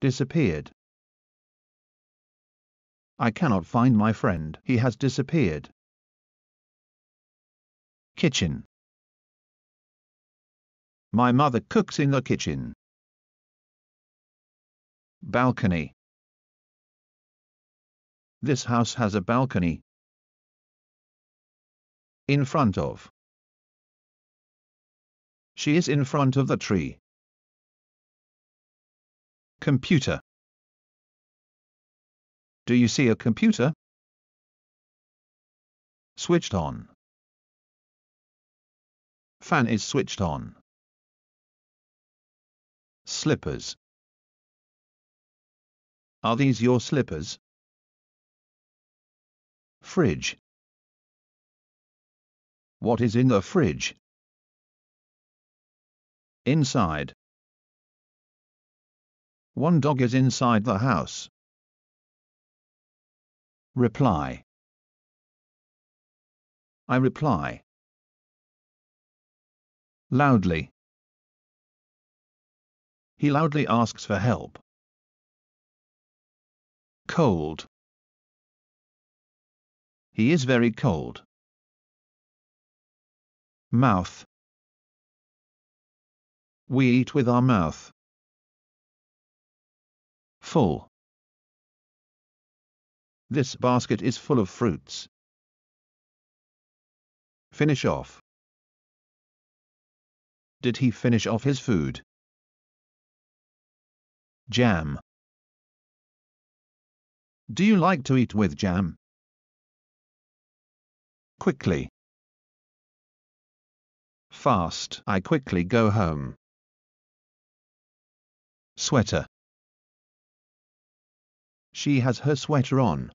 disappeared. I cannot find my friend. He has disappeared. Kitchen. My mother cooks in the kitchen. Balcony. This house has a balcony. In front of. She is in front of the tree. Computer. Do you see a computer? Switched on. Fan is switched on. Slippers. Are these your slippers? Fridge. What is in the fridge? Inside. One dog is inside the house. Reply. I reply. Loudly. He loudly asks for help. Cold. He is very cold. Mouth. We eat with our mouth. Full. This basket is full of fruits. Finish off. Did he finish off his food? Jam. Do you like to eat with jam? Quickly. Fast. I quickly go home. Sweater. She has her sweater on,